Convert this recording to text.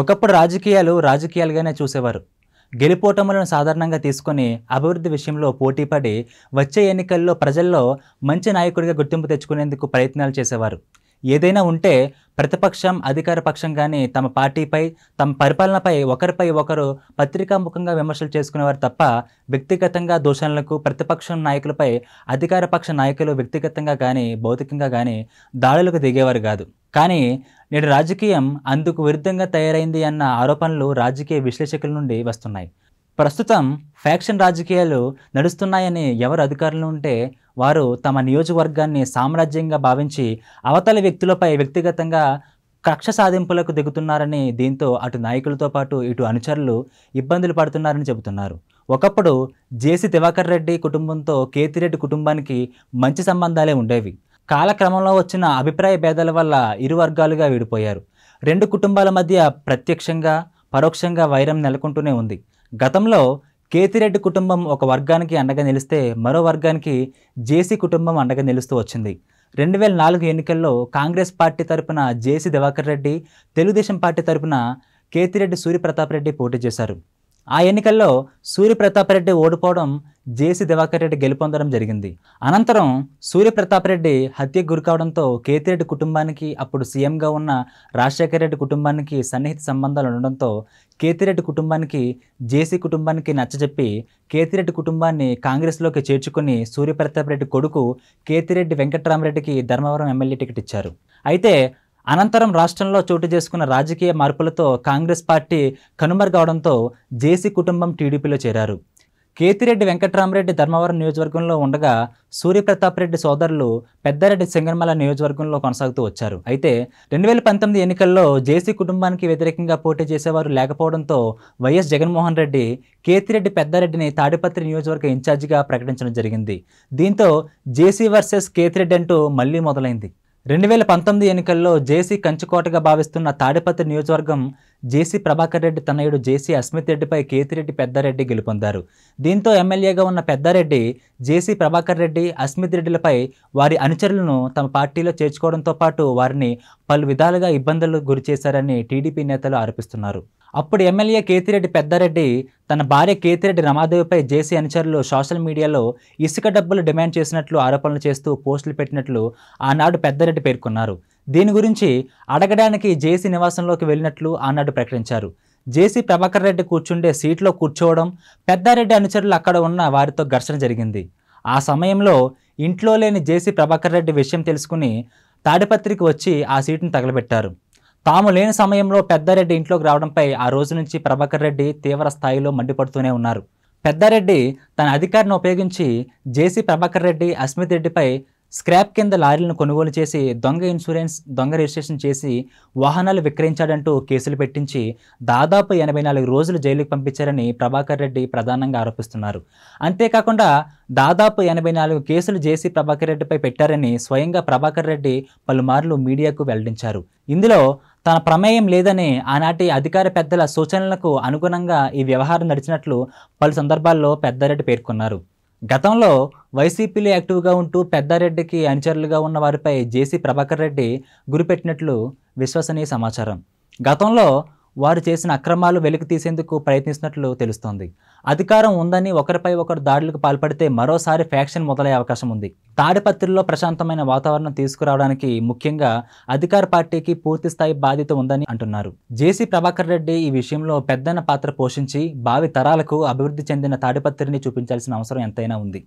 ఒకప్పుడు రాజకీయాలు రాజకీయాలుగానే చూసేవారు గెలిపోటములను సాధారణంగా తీసుకొని అభివృద్ధి విషయంలో పోటీపడి వచ్చే ఎన్నికల్లో ప్రజల్లో మంచి నాయకుడిగా గుర్తింపు తెచ్చుకునేందుకు ప్రయత్నాలు చేసేవారు ఏదైనా ఉంటే ప్రతిపక్షం అధికార పక్షం కానీ తమ పార్టీపై తమ పరిపాలనపై ఒకరిపై ఒకరు పత్రికాముఖంగా విమర్శలు చేసుకునేవారు తప్ప వ్యక్తిగతంగా దూషణలకు ప్రతిపక్షం నాయకులపై అధికార పక్ష నాయకులు వ్యక్తిగతంగా కానీ భౌతికంగా కానీ దాడులకు దిగేవారు కాదు కానీ నేడు రాజకీయం అందుకు విరుద్ధంగా తయారైంది అన్న ఆరోపణలు రాజకీయ విశ్లేషకుల నుండి వస్తున్నాయి ప్రస్తుతం ఫ్యాక్షన్ రాజకీయాలు నడుస్తున్నాయని ఎవరు అధికారులు ఉంటే వారు తమ నియోజకవర్గాన్ని సామ్రాజ్యంగా భావించి అవతల వ్యక్తులపై వ్యక్తిగతంగా కక్ష సాధింపులకు దిగుతున్నారని దీంతో అటు నాయకులతో పాటు ఇటు అనుచరులు ఇబ్బందులు పడుతున్నారని చెబుతున్నారు ఒకప్పుడు జేసీ దివాకర్ రెడ్డి కుటుంబంతో కేతిరెడ్డి కుటుంబానికి మంచి సంబంధాలే ఉండేవి కాలక్రమంలో వచ్చిన అభిప్రాయ భేదాల వల్ల ఇరు వర్గాలుగా విడిపోయారు రెండు కుటుంబాల మధ్య ప్రత్యక్షంగా పరోక్షంగా వైరం నెలకొంటూనే ఉంది గతంలో కేతిరెడ్డి కుటుంబం ఒక వర్గానికి అండగా నిలిస్తే మరో వర్గానికి జేసీ కుటుంబం అండగా నిలుస్తూ వచ్చింది రెండు వేల నాలుగు ఎన్నికల్లో కాంగ్రెస్ పార్టీ తరపున జేసీ దివాకర్ రెడ్డి తెలుగుదేశం పార్టీ తరపున కేతిరెడ్డి సూర్యప్రతాప్ రెడ్డి పోటీ చేశారు ఆ ఎన్నికల్లో సూర్యప్రతాప్ రెడ్డి ఓడిపోవడం జేసీ దివాకర్ రెడ్డి గెలుపొందడం జరిగింది అనంతరం సూర్యప్రతాప్ రెడ్డి హత్యకు గురికావడంతో కేతిరెడ్డి కుటుంబానికి అప్పుడు సీఎంగా ఉన్న రాజశేఖర రెడ్డి కుటుంబానికి సన్నిహిత సంబంధాలు ఉండడంతో కేతిరెడ్డి కుటుంబానికి జేసీ కుటుంబానికి నచ్చజెప్పి కేతిరెడ్డి కుటుంబాన్ని కాంగ్రెస్లోకి చేర్చుకుని సూర్యప్రతాప్ రెడ్డి కొడుకు కేతిరెడ్డి వెంకట్రామరెడ్డికి ధర్మవరం ఎమ్మెల్యే టికెట్ ఇచ్చారు అయితే అనంతరం రాష్ట్రంలో చోటు చేసుకున్న రాజకీయ మార్పులతో కాంగ్రెస్ పార్టీ కనుమరుగవడంతో జేసీ కుటుంబం టీడీపీలో చేరారు కేతిరెడ్డి వెంకట్రామరెడ్డి ధర్మవరం నియోజకవర్గంలో ఉండగా సూర్యప్రతాప్ రెడ్డి సోదరులు పెద్దారెడ్డి సింగన్మల నియోజకవర్గంలో కొనసాగుతూ వచ్చారు అయితే రెండు వేల పంతొమ్మిది ఎన్నికల్లో జేసీ కుటుంబానికి వ్యతిరేకంగా పోటీ చేసేవారు లేకపోవడంతో వైఎస్ జగన్మోహన్ రెడ్డి కేతిరెడ్డి పెద్దారెడ్డిని తాడిపత్రి నియోజకవర్గ ఇన్ఛార్జిగా ప్రకటించడం జరిగింది దీంతో జేసీ వర్సెస్ కేతిరెడ్డి అంటూ మళ్లీ మొదలైంది రెండు వేల పంతొమ్మిది ఎన్నికల్లో జేసీ కంచుకోటగా భావిస్తున్న తాడిపత్రి నియోజకవర్గం జేసీ ప్రభాకర్ రెడ్డి తనయుడు జేసీ అస్మిత్ రెడ్డిపై కేతిరెడ్డి పెద్దారెడ్డి గెలుపొందారు దీంతో ఎమ్మెల్యేగా ఉన్న పెద్దారెడ్డి జేసీ ప్రభాకర్ రెడ్డి అస్మిత్ రెడ్డిలపై వారి అనుచరులను తమ పార్టీలో చేర్చుకోవడంతో పాటు వారిని పలు విధాలుగా ఇబ్బందులు గురిచేశారని టీడీపీ నేతలు ఆరోపిస్తున్నారు అప్పుడు ఎమ్మెల్యే కేతిరెడ్డి పెద్దారెడ్డి తన భార్య కేతిరెడ్డి రమాదేవిపై జేసీ అనుచరులు సోషల్ మీడియాలో ఇసుక డబ్బులు డిమాండ్ చేసినట్లు ఆరోపణలు చేస్తూ పోస్టులు పెట్టినట్లు ఆనాడు పెద్దారెడ్డి పేర్కొన్నారు దీని గురించి అడగడానికి జేసీ నివాసంలోకి వెళ్ళినట్లు ఆనాడు ప్రకటించారు జేసీ ప్రభాకర్ రెడ్డి కూర్చుండే సీట్లో కూర్చోవడం పెద్దారెడ్డి అనుచరులు అక్కడ ఉన్న వారితో ఘర్షణ జరిగింది ఆ సమయంలో ఇంట్లో లేని జేసీ ప్రభాకర్ రెడ్డి విషయం తెలుసుకుని తాడిపత్రికి వచ్చి ఆ సీటును తగలబెట్టారు తాము లేని సమయంలో పెద్దారెడ్డి ఇంట్లోకి రావడంపై ఆ రోజు నుంచి ప్రభాకర్ రెడ్డి తీవ్ర స్థాయిలో మండిపడుతూనే ఉన్నారు పెద్దారెడ్డి తన అధికారిని ఉపయోగించి జేసీ ప్రభాకర్ రెడ్డి అస్మిత్ రెడ్డిపై స్క్రాప్ కింద లారీలను కొనుగోలు చేసి దొంగ ఇన్సూరెన్స్ దొంగ రిజిస్ట్రేషన్ చేసి వాహనాలు విక్రయించాడంటూ కేసులు పెట్టించి దాదాపు ఎనభై నాలుగు రోజులు జైలుకు పంపించారని ప్రభాకర్ రెడ్డి ప్రధానంగా ఆరోపిస్తున్నారు అంతేకాకుండా దాదాపు ఎనభై నాలుగు కేసులు జేసీ ప్రభాకర్ రెడ్డిపై పెట్టారని స్వయంగా ప్రభాకర్ రెడ్డి పలుమార్లు మీడియాకు వెల్లడించారు ఇందులో తన ప్రమేయం లేదని ఆనాటి అధికార పెద్దల సూచనలకు అనుగుణంగా ఈ వ్యవహారం నడిచినట్లు పలు సందర్భాల్లో పెద్దారెడ్డి పేర్కొన్నారు గతంలో వైసీపీలో యాక్టివ్గా ఉంటూ పెద్దారెడ్డికి అనుచరులుగా ఉన్న వారిపై జేసీ ప్రభాకర్ రెడ్డి గురిపెట్టినట్లు విశ్వసనీయ సమాచారం గతంలో వారు చేసిన అక్రమాలు వెలికి తీసేందుకు ప్రయత్నిస్తున్నట్లు తెలుస్తోంది అధికారం ఉందని ఒకరిపై ఒకరు దాడులకు పాల్పడితే మరోసారి ఫ్యాక్షన్ మొదలయ్యే అవకాశం ఉంది తాడిపత్రిలో ప్రశాంతమైన వాతావరణం తీసుకురావడానికి ముఖ్యంగా అధికార పార్టీకి పూర్తిస్థాయి బాధ్యత ఉందని అంటున్నారు జేసీ ప్రభాకర్ రెడ్డి ఈ విషయంలో పెద్దన్న పాత్ర పోషించి భావి తరాలకు అభివృద్ధి చెందిన తాడిపత్రిని చూపించాల్సిన అవసరం ఎంతైనా ఉంది